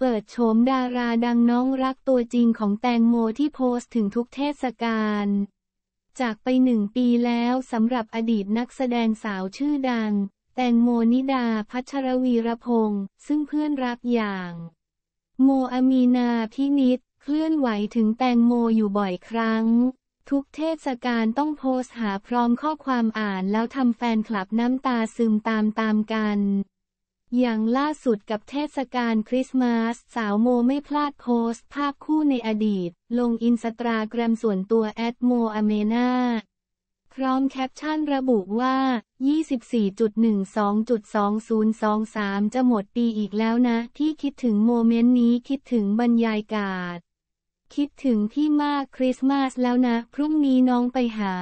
เปิดโฉมดาราดังน้องรักตัวจริงของแตงโมที่โพสต์ถึงทุกเทศกาลจากไปหนึ่งปีแล้วสำหรับอดีตนักแสดงสาวชื่อดัง แตงโมนิดาพัชรวีรพงศ์ซึ่งเพื่อนรักอย่างโมอามีนาพินิษเคลื่อนไหวถึงแตงโมอยู่บ่อยครั้ง ทุกเทศกาลต้องโพสหาพร้อมข้อความอ่านแล้วทำแฟนคลับน้ำตาซึมตามตามกันอย่างล่าสุดกับเทศกาลคริสต์มาส สาวโมไม่พลาดโพสต์ภาพคู่ในอดีต ลงอินสตาแกรมส่วนตัวแอดโมอเมนาพร้อมแคปชั่นระบุว่า 24.12.2023 จะหมดปีอีกแล้วนะ ที่คิดถึงโมเมนต์นี้คิดถึงบรรยากาศ คิดถึงพี่มากคริสต์มาสแล้วนะ พรุ่งนี้น้องไปหา